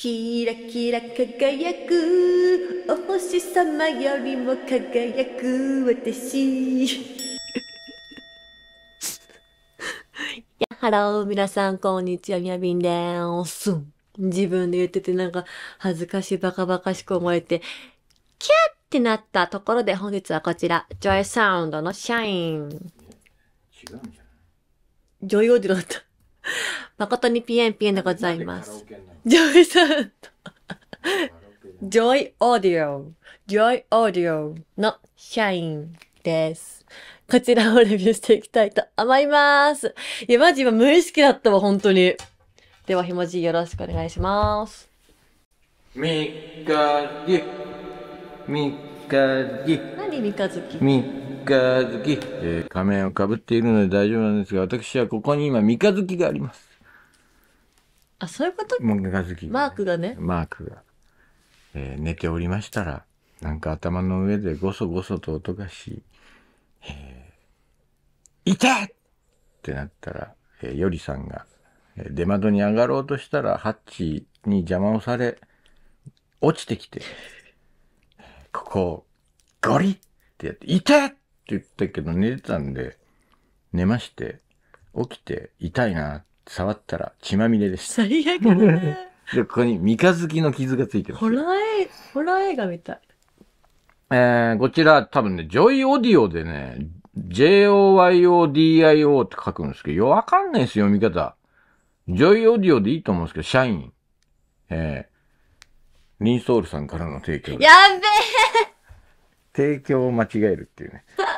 キラキラ輝くお星様よりも輝く私 やハロー皆さんこんにちはみやびんです自分で言っててなんか恥ずかしいバカバカしく思えてキャッってなったところで本日はこちらジョイサウンドのシャイン違うんじゃないジョイオーディロだった誠にピエンピエンでございます。ジョイサウンド。ジョイオーディオ。ジョイオーディオの社員です。こちらをレビューしていきたいと思います。いや、マジ今無意識だったわ、本当に。では、ひもじよろしくお願いします。みかぎ、みかぎ。何みかずきみかずき。えー、仮面をかぶっているので大丈夫なんですが、私はここに今みかずきがあります。あ、そういうこと漫画好き。マークがね。マークが。えー、寝ておりましたら、なんか頭の上でごそごそと音がし、えー、いてってなったら、えー、よりさんが、え出窓に上がろうとしたら、ハッチに邪魔をされ、落ちてきて、ここ、ゴリってやって、いてって言ったけど寝てたんで、寝まして、起きて痛いなっ触ったら血まみれでした。最悪だね。で、ここに三日月の傷がついてます。ホラー、映画、ホラー映画みたい。えー、こちら多分ね、ジョイオーディオでね、JOYODIO って書くんですけど、よ、わかんないですよ、読み方。ジョイオーディオでいいと思うんですけど、社員。えー、リンソールさんからの提供。やべえ提供を間違えるっていうね。ちょっ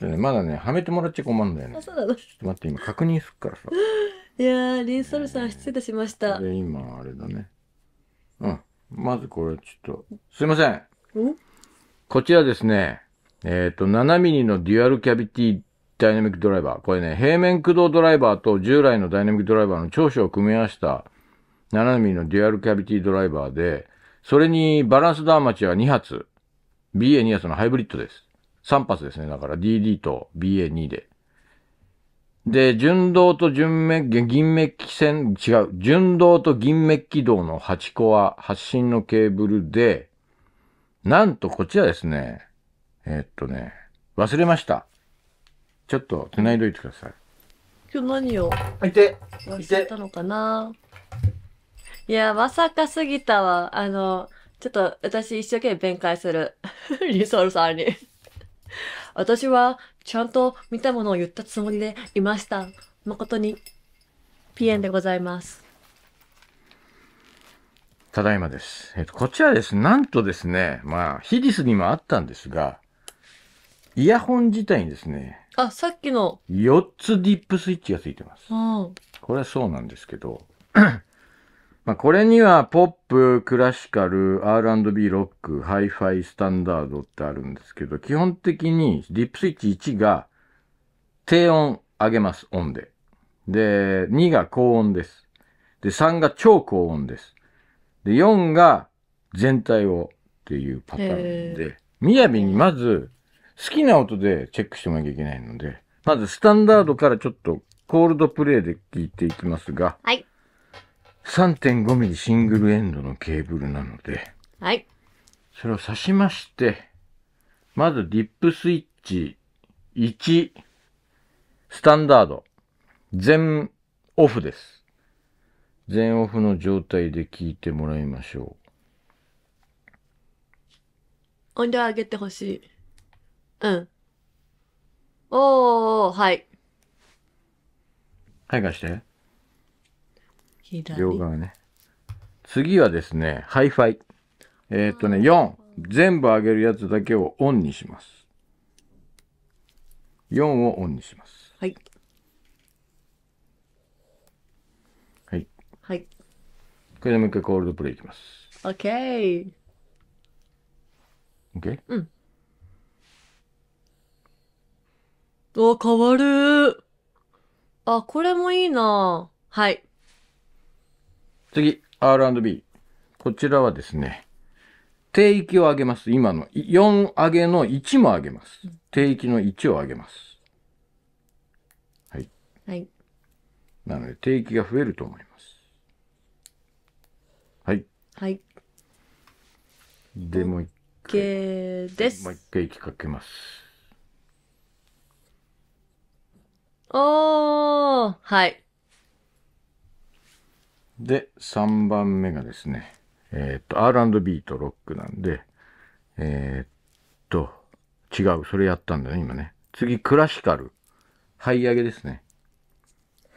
とね、まだね、はめてもらっちゃ困るんだよね。そうだちょっと待って、今確認すっからさ。いやリンソルさん失礼いたしました。で、今、あれだね。うん。まずこれちょっと、すいません。んこちらですね、えっ、ー、と、7ミリのデュアルキャビティダイナミックドライバー。これね、平面駆動ドライバーと従来のダイナミックドライバーの長所を組み合わせた7ミリのデュアルキャビティドライバーで、それにバランスダーマチは2発、BA2 発のハイブリッドです。3発ですね。だから DD と BA2 で。で、純道と純メッキ、銀メッキ線、違う、純道と銀メッキ道の8コア発信のケーブルで、なんとこちらですね、えー、っとね、忘れました。ちょっと繋いどいてください。今日何をいて忘れたのかないや、まさか過ぎたわ。あの、ちょっと私一生懸命弁解する。リソルさんに。私はちゃんと見たものを言ったつもりでいました。誠に、ピエンでございます。ただいまです。えっと、こちらです。なんとですね、まあ、ヒディスにもあったんですが、イヤホン自体にですね、あ、さっきの。4つディップスイッチがついてます。うん。これはそうなんですけど、まあ、これにはポップ、クラシカル、R&B、ロック、ハイファイ、スタンダードってあるんですけど、基本的にリップスイッチ1が低音上げます、音で。で、2が高音です。で、3が超高音です。で、4が全体をっていうパターンで、みやびにまず好きな音でチェックしてもらなきゃいけないので、まずスタンダードからちょっとコールドプレイで聞いていきますが、はい。3.5ミリシングルエンドのケーブルなので、はい。それを挿しまして、まずリップスイッチ1、スタンダード、全オフです。全オフの状態で聞いてもらいましょう。音量上げてほしい。うん。おー、はい。はい、貸して。左両側ね。次はですね、ハイファイ。えー、っとね、4。全部上げるやつだけをオンにします。4をオンにします。はい。はい。はい。これでもう一回コールドプレイいきます。OK。OK? うん。お、変わる。あ、これもいいなはい。次、R&B。こちらはですね、低域を上げます。今の4上げの1も上げます。低域の1を上げます。はい。はい。なので、低域が増えると思います。はい。はい。で、もう一回。OK です。もう一回息かけます。おーはい。で、3番目がですね、えっ、と、R&B とロックなんで、えー、っと、違う。それやったんだね、今ね。次、クラシカル。ハイ上げですね。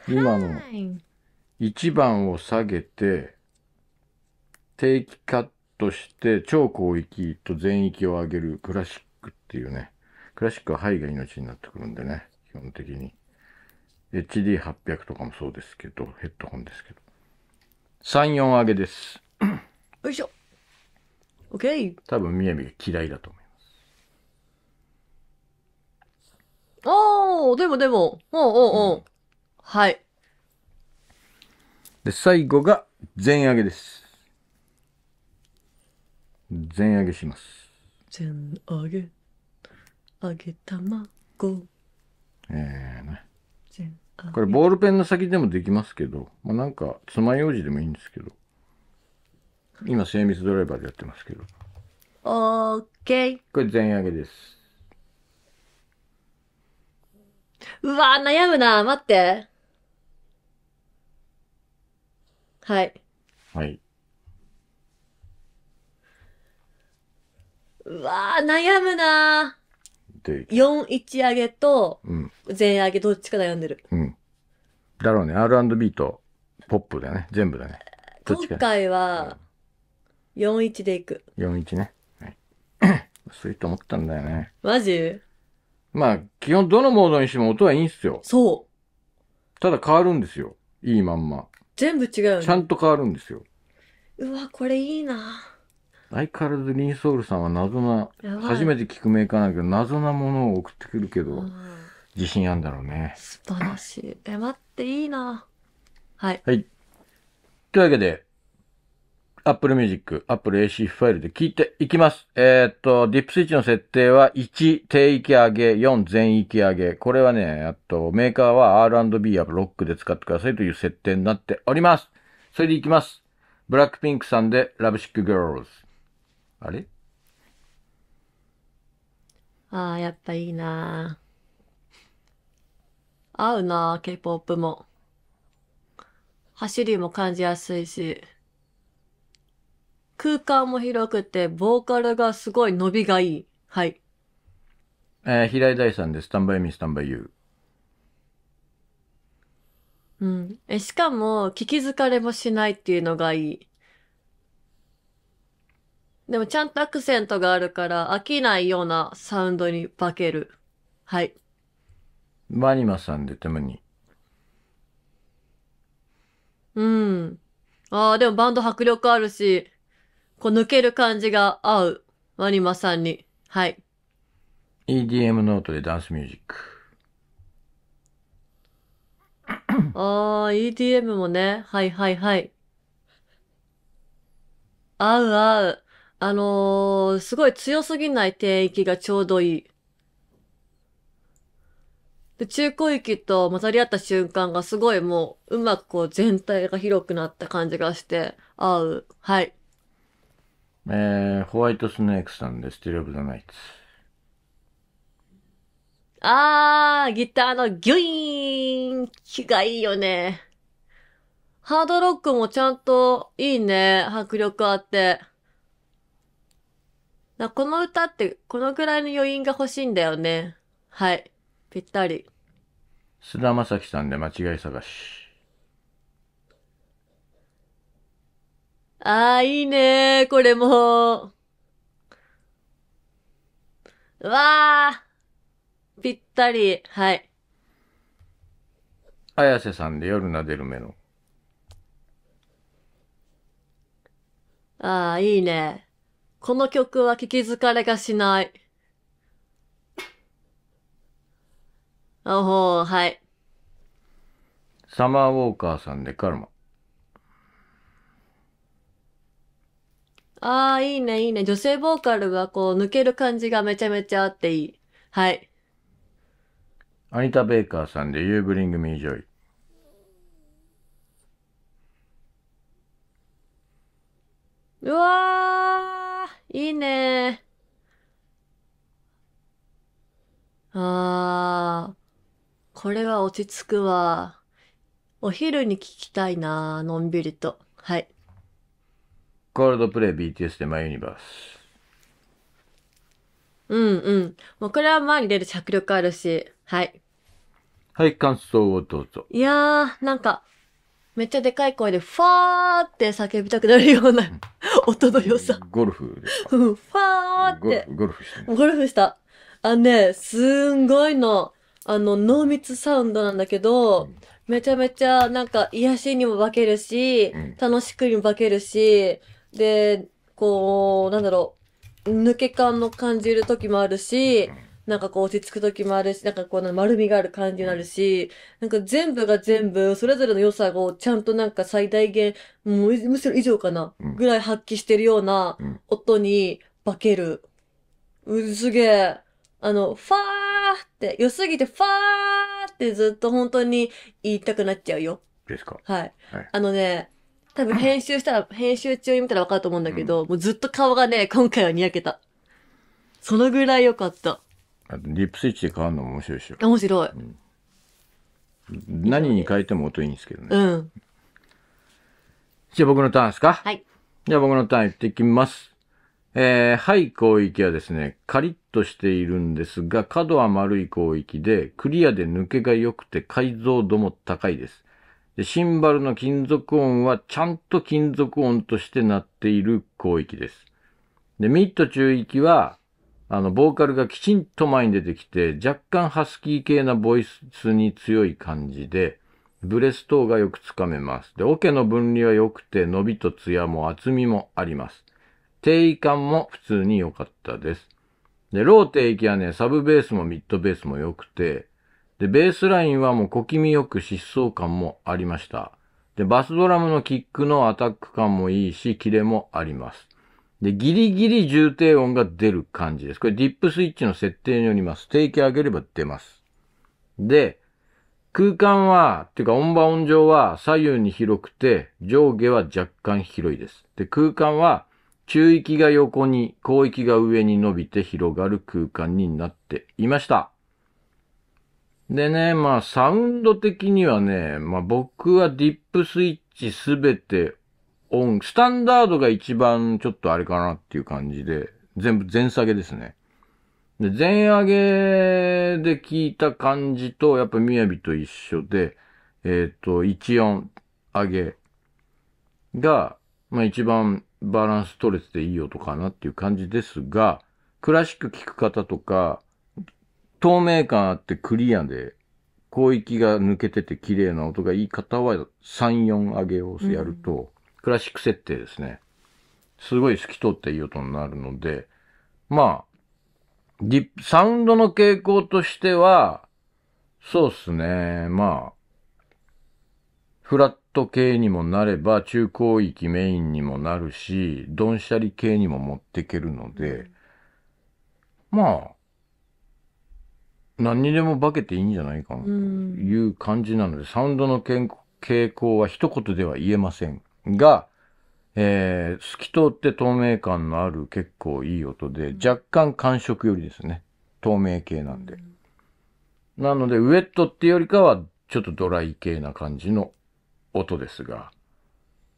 今の、1番を下げて、定期カットして、超広域と全域を上げるクラシックっていうね。クラシックはハイが命になってくるんでね、基本的に。HD800 とかもそうですけど、ヘッドホンですけど。三四上げです。よいしょ。OK。多分、みやみが嫌いだと思います。おお、でもでも、おうおうおう、うん、はい。で、最後が、全上げです。全上げします。全上げ、揚げ卵。ええー、ね。全これボールペンの先でもできますけど、まあ、なんか爪楊枝でもいいんですけど今精密ドライバーでやってますけどオーケーこれ全上げですうわ悩むな待ってはいはいうわ悩むな定期。4、一上げと、全上げどっちか悩んでる。うん。だろうね。R&B とポップだね。全部だね。今回は、4、一でいく。4、一ね。はい、薄いと思ったんだよね。マジまあ、基本どのモードにしても音はいいんすよ。そう。ただ変わるんですよ。いいまんま。全部違う、ね、ちゃんと変わるんですよ。うわ、これいいな相変わらずリンソールさんは謎な初めて聞くメーカーなんだけど謎なものを送ってくるけど、うん、自信あんだろうね素晴らしいえ待っていいなはい、はい、というわけで Apple Music、Apple AC ファイルで聞いていきます。えー、っと、ディップスイッチの設定は1、低域上げ、4、全域上げ。これはね、あと、メーカーは R&B やロックで使ってくださいという設定になっております。それでいきます。ブラックピンクさんで、ラブシックガールズ。あれああ、やっぱいいな合うな K-POP も。走りも感じやすいし。空間も広くて、ボーカルがすごい伸びがいい。はい。えー、平井大さんで、スタンバイミスタンバイユー。うん。え、しかも、聞き疲れもしないっていうのがいい。でもちゃんとアクセントがあるから飽きないようなサウンドに化ける。はい。マニマさんでてもに。うん。ああ、でもバンド迫力あるし、こう抜ける感じが合う。マニマさんに。はい。EDM ノートでダンスミュージック。ああ、EDM もね。はいはいはい。合う合う。あのー、すごい強すぎない低域がちょうどいい。で、中古域と混ざり合った瞬間がすごいもう、うまくこう全体が広くなった感じがして、合う。はい。えー、ホワイトスネークさんで、スティル・オブ・ザ・ナイツ。あー、ギターのギュイーン気がいいよね。ハードロックもちゃんといいね。迫力あって。なこの歌ってこのくらいの余韻が欲しいんだよね。はい。ぴったり。菅田将暉さんで間違い探し。ああ、いいねこれも。うわあぴったり。はい。綾瀬さんで夜なでるメロああ、いいね。この曲は聞き疲れがしない。あほう、はい。サマーウォーカーさんでカルマ。ああ、いいね、いいね。女性ボーカルがこう、抜ける感じがめちゃめちゃあっていい。はい。アニタ・ベイカーさんで You Bring Me Joy。うわいいねあー、これは落ち着くわ。お昼に聞きたいな、のんびりと。はい。コールドプレイ BTS でマイユニバース。うんうん。もうこれは前に出る着力あるし、はい。はい、感想をどうぞ。いやー、なんか、めっちゃでかい声で、ファーって叫びたくなるような音の良さ。ゴルフですか。ん、ファーって。ゴルフした、ゴルフした。あね、すんごいの、あの、濃密サウンドなんだけど、うん、めちゃめちゃ、なんか、癒しにも化けるし、うん、楽しくにも化けるし、で、こう、なんだろう、抜け感の感じる時もあるし、うんなんかこう落ち着く時もあるし、なんかこう丸みがある感じになるし、なんか全部が全部、それぞれの良さをちゃんとなんか最大限、もうむしろ以上かな、ぐらい発揮してるような音に化ける。うすげえ。あの、ファーって、良すぎてファーってずっと本当に言いたくなっちゃうよ。ですかはい。はい、あのね、多分編集したら、編集中に見たら分かると思うんだけど、うん、もうずっと顔がね、今回はにやけた。そのぐらい良かった。リップスイッチで変わるのも面白いでしょ。面白い。何に変えても音いいんですけどね。うん。じゃあ僕のターンですかはい。じゃあ僕のターン行ってきます。えー、はい広域はですね、カリッとしているんですが、角は丸い広域で、クリアで抜けが良くて解像度も高いです。でシンバルの金属音はちゃんと金属音として鳴っている広域です。で、ミッド中域は、あの、ボーカルがきちんと前に出てきて、若干ハスキー系なボイスに強い感じで、ブレス等がよくつかめます。で、オ、ケの分離は良くて、伸びとツヤも厚みもあります。定位感も普通に良かったです。で、ロー定域はね、サブベースもミッドベースも良くて、で、ベースラインはもう小気味よく疾走感もありました。で、バスドラムのキックのアタック感もいいし、キレもあります。で、ギリギリ重低音が出る感じです。これディップスイッチの設定によります。定期上げれば出ます。で、空間は、っていうか音場音上は左右に広くて、上下は若干広いです。で、空間は、中域が横に、広域が上に伸びて広がる空間になっていました。でね、まあサウンド的にはね、まあ僕はディップスイッチすべてオン、スタンダードが一番ちょっとあれかなっていう感じで、全部全下げですね。で、全上げで聞いた感じと、やっぱみやびと一緒で、えっ、ー、と、1音上げが、まあ一番バランス取れてていい音かなっていう感じですが、クラシック聴く方とか、透明感あってクリアで、広域が抜けてて綺麗な音がいい方は3、4上げをやると、クラシック設定ですね。すごい透き通っていい音になるので、まあ、ディサウンドの傾向としては、そうっすね、まあ、フラット系にもなれば、中高域メインにもなるし、ドンシャリ系にも持っていけるので、まあ、何にでも化けていいんじゃないかなという感じなので、サウンドの傾向は一言では言えませんが、えー、透き通って透明感のある結構いい音で、若干感触よりですね。透明系なんで。なので、ウェットっていうよりかは、ちょっとドライ系な感じの音ですが。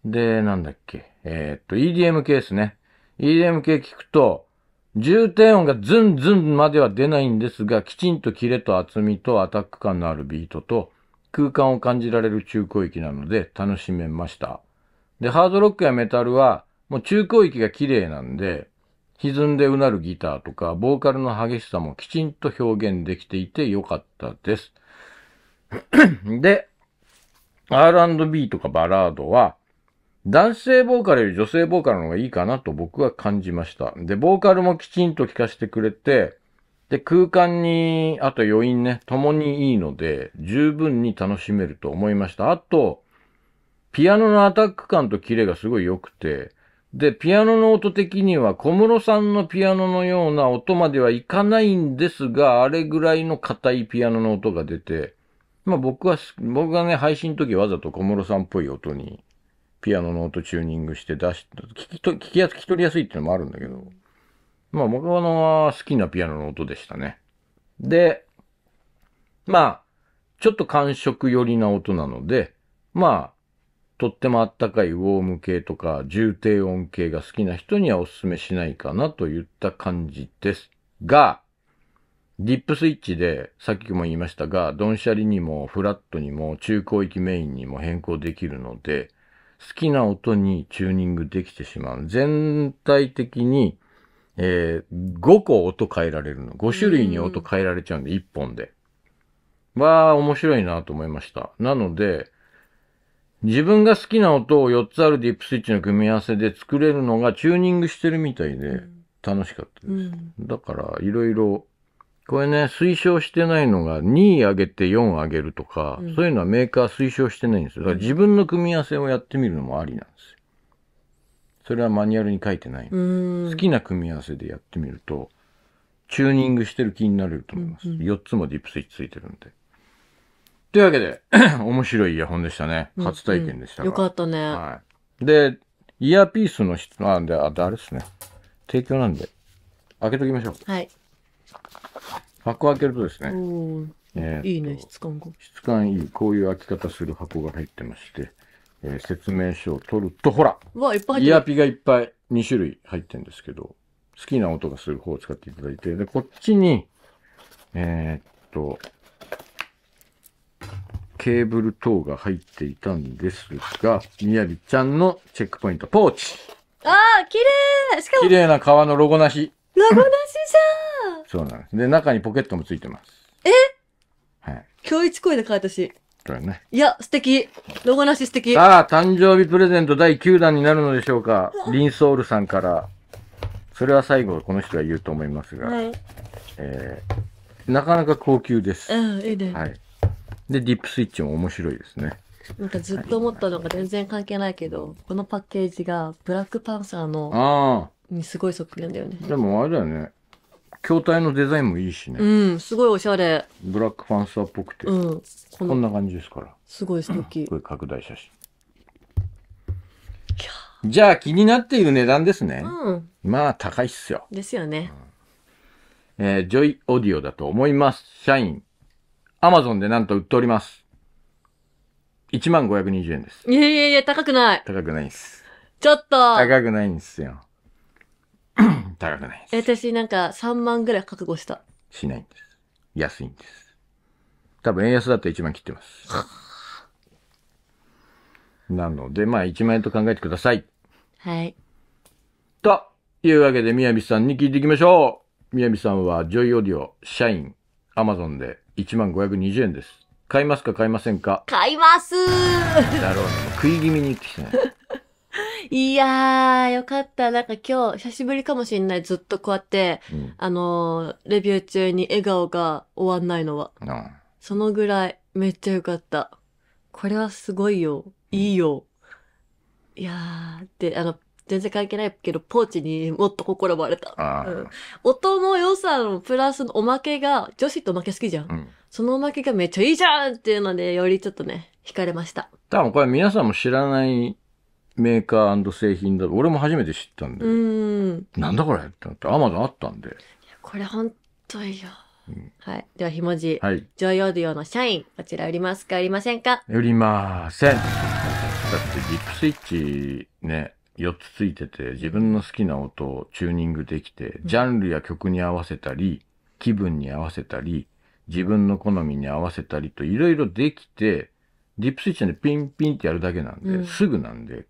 で、なんだっけ。えー、っと、EDM 系ですね。EDM 系聞くと、重低音がズンズンまでは出ないんですが、きちんとキレと厚みとアタック感のあるビートと、空間を感じられる中古域なので楽しめました。で、ハードロックやメタルは、もう中高域が綺麗なんで、歪んでうなるギターとか、ボーカルの激しさもきちんと表現できていて良かったです。で、R&B とかバラードは、男性ボーカルより女性ボーカルの方がいいかなと僕は感じました。で、ボーカルもきちんと聴かせてくれて、で、空間に、あと余韻ね、共にいいので、十分に楽しめると思いました。あと、ピアノのアタック感とキレがすごい良くて、で、ピアノの音的には小室さんのピアノのような音まではいかないんですが、あれぐらいの硬いピアノの音が出て、まあ僕は、僕がね、配信の時わざと小室さんっぽい音に、ピアノの音チューニングして出して、聞きと、聞きやす、聞き取りやすいっていうのもあるんだけど、まあ僕は好きなピアノの音でしたね。で、まあ、ちょっと感触寄りな音なので、まあ、とってもあったかいウォーム系とか重低音系が好きな人にはおすすめしないかなといった感じです。が、ディップスイッチで、さっきも言いましたが、ドンシャリにもフラットにも中高域メインにも変更できるので、好きな音にチューニングできてしまう。全体的に、えー、5個音変えられるの。5種類に音変えられちゃうんで、1本で。わー、面白いなと思いました。なので、自分が好きな音を4つあるディープスイッチの組み合わせで作れるのがチューニングしてるみたいで楽しかったです。うん、だからいろいろ、これね、推奨してないのが2位上げて4上げるとか、うん、そういうのはメーカー推奨してないんですよ。だから自分の組み合わせをやってみるのもありなんですよ。それはマニュアルに書いてない好きな組み合わせでやってみると、チューニングしてる気になれると思います。うんうん、4つもディープスイッチついてるんで。というわけで、面白いイヤホンでしたね。初体験でした、うんうん、よかったね、はい。で、イヤーピースの質問で、あ、あれですね。提供なんで、開けときましょう。はい。箱開けるとですね。えー、いいね、質感が。質感いい。こういう開き方する箱が入ってまして、えー、説明書を取ると、ほらわ、いっぱい入ってる。イヤーピがいっぱい2種類入ってるんですけど、好きな音がする方を使っていただいて、で、こっちに、えー、っと、ケーブル等が入っていたんですが、みやびちゃんのチェックポイント、ポーチ。ああ、綺麗しかも。綺麗な革のロゴなし。ロゴなしじゃんそうなんです。で、中にポケットもついてます。えはい。今日一声で買えたし。だよね。いや、素敵。ロゴなし素敵。さあ、誕生日プレゼント第9弾になるのでしょうか。リンソールさんから。それは最後、この人が言うと思いますが。はい、えー、なかなか高級です。うん、いいね。はい。で、ディップスイッチも面白いですね。なんかずっと思ったのが全然関係ないけど、このパッケージがブラックパンサーのあにすごいそっくりなんだよねでもあれだよね。筐体のデザインもいいしね。うん、すごいおしゃれ。ブラックパンサーっぽくて。うん。ここんな感じですから。すごい素敵。これ拡大写真。じゃあ気になっている値段ですね。うん。まあ高いっすよ。ですよね。えージョイオーディオだと思います。社員アマゾンでなんと売っております。1万520円です。いやいやいや、高くない。高くないです。ちょっと。高くないんですよ。高くないです。私なんか3万ぐらい覚悟した。しないんです。安いんです。多分円安だったら1万切ってます。なので、まあ1万円と考えてください。はい。というわけで、みやびさんに聞いていきましょう。みやびさんは、ジョイオ u ディオ、社員、アマゾンで1万520円です。買いますか買いませんか買いますだろうね。食い気味に行ってきない。いやー、よかった。なんか今日、久しぶりかもしんない。ずっとこうやって、うん、あのー、レビュー中に笑顔が終わんないのは。うん、そのぐらい、めっちゃよかった。これはすごいよ。いいよ。うん、いやー、で、あの、全然関係ないけど、ポーチにもっと心ばれた。うん、音の良さのプラスのおまけが、女子っておまけ好きじゃん。うん、そのおまけがめっちゃいいじゃんっていうので、よりちょっとね、惹かれました。多分これ皆さんも知らないメーカー製品だ俺も初めて知ったんで。うんなんだこれってなって、アマゾンあったんで。いや、これ本当いいよ。うん、はい。では、ひもじ。はい。ジョイオーディオの社員、こちら売りますか売りませんか売りません。だって、ディップスイッチね、4つついてて、自分の好きな音をチューニングできて、ジャンルや曲に合わせたり、気分に合わせたり、自分の好みに合わせたりといろいろできて、ディップスイッチでピンピンってやるだけなんで、うん、すぐなんで。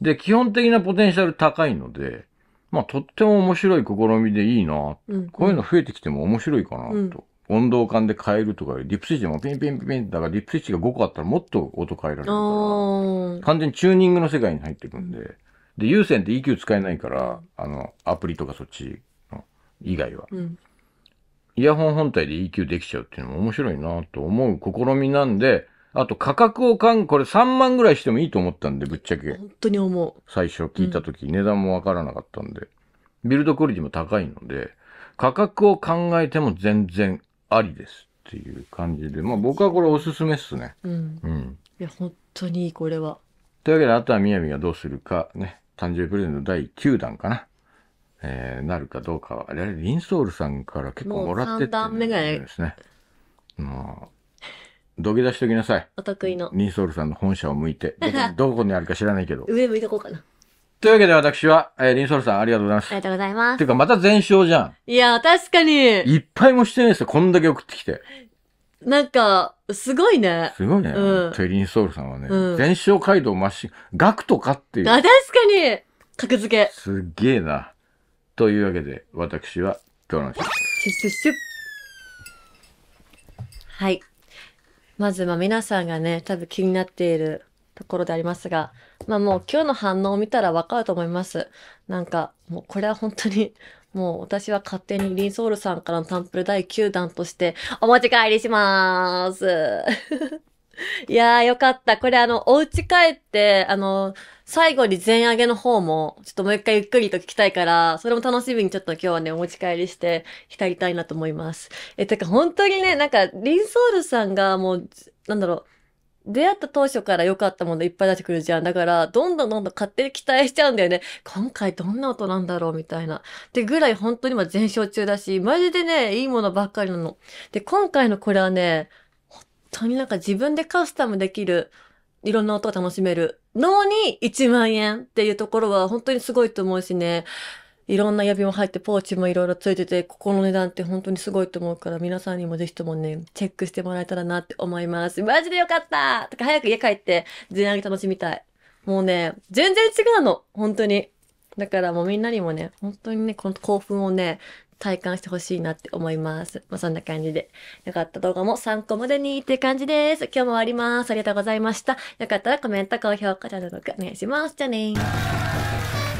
で、基本的なポテンシャル高いので、まあ、とっても面白い試みでいいな、うん、こういうの増えてきても面白いかな、と。温度感で変えるとか、ディップスイッチもピンピンピンピンだから、ディップスイッチが5個あったらもっと音変えられるから、完全にチューニングの世界に入っていくんで、で、有線って EQ 使えないから、あの、アプリとかそっち以外は。うん、イヤホン本体で EQ できちゃうっていうのも面白いなと思う試みなんで、あと価格をかん、これ3万ぐらいしてもいいと思ったんで、ぶっちゃけ。本当に思う。最初聞いた時、うん、値段もわからなかったんで。ビルドクオリティも高いので、価格を考えても全然ありですっていう感じで、まあ僕はこれおすすめっすね。うん。うん、いや、本当にこれは。というわけで、あとはみやみがどうするかね。誕生日プレゼント第9弾かな。えー、なるかどうかは。あれ、リンソールさんから結構もらってた、ね、もう3段目がらいですね。もう、土下座しときなさい。お得意の。リンソールさんの本社を向いて。どこ にあるか知らないけど。上向いとこうかな。というわけで私は、えー、リンソールさんありがとうございます。ありがとうございます。ていうかまた全勝じゃん。いや、確かに。いっぱいもしてないですよ。こんだけ送ってきて。なんか、すごいね。すごいね。うん、テリー・ソウルさんはね、全勝街道マシン、ガクトかっていう。あ、確かに格付け。すげえな。というわけで、私は、今日のんでシュッシュッシュッ。はい。まず、まあ皆さんがね、多分気になっているところでありますが、まあもう今日の反応を見たらわかると思います。なんか、もうこれは本当に、もう私は勝手にリンソールさんからのタンプル第9弾としてお持ち帰りしまーす。いやーよかった。これあの、お家帰って、あの、最後に全上げの方も、ちょっともう一回ゆっくりと聞きたいから、それも楽しみにちょっと今日はね、お持ち帰りして浸りたいなと思います。え、てか本当にね、なんか、リンソールさんがもう、なんだろう、出会った当初から良かったものいっぱい出してくるじゃん。だから、どんどんどんどん勝手に期待しちゃうんだよね。今回どんな音なんだろうみたいな。ってぐらい本当に今全勝中だし、マジでね、いいものばっかりなの。で、今回のこれはね、本当になんか自分でカスタムできる、いろんな音を楽しめるのに1万円っていうところは本当にすごいと思うしね。いろんな指も入ってポーチもいろいろついてて、ここの値段って本当にすごいと思うから、皆さんにもぜひともね、チェックしてもらえたらなって思います。マジでよかったとか早く家帰って、全上げ楽しみたい。もうね、全然違うの本当に。だからもうみんなにもね、本当にね、この興奮をね、体感してほしいなって思います。まあ、そんな感じで。よかった動画も参考までにって感じです。今日も終わります。ありがとうございました。よかったらコメント、高評価、チャンネル登録お願いします。じゃあねー。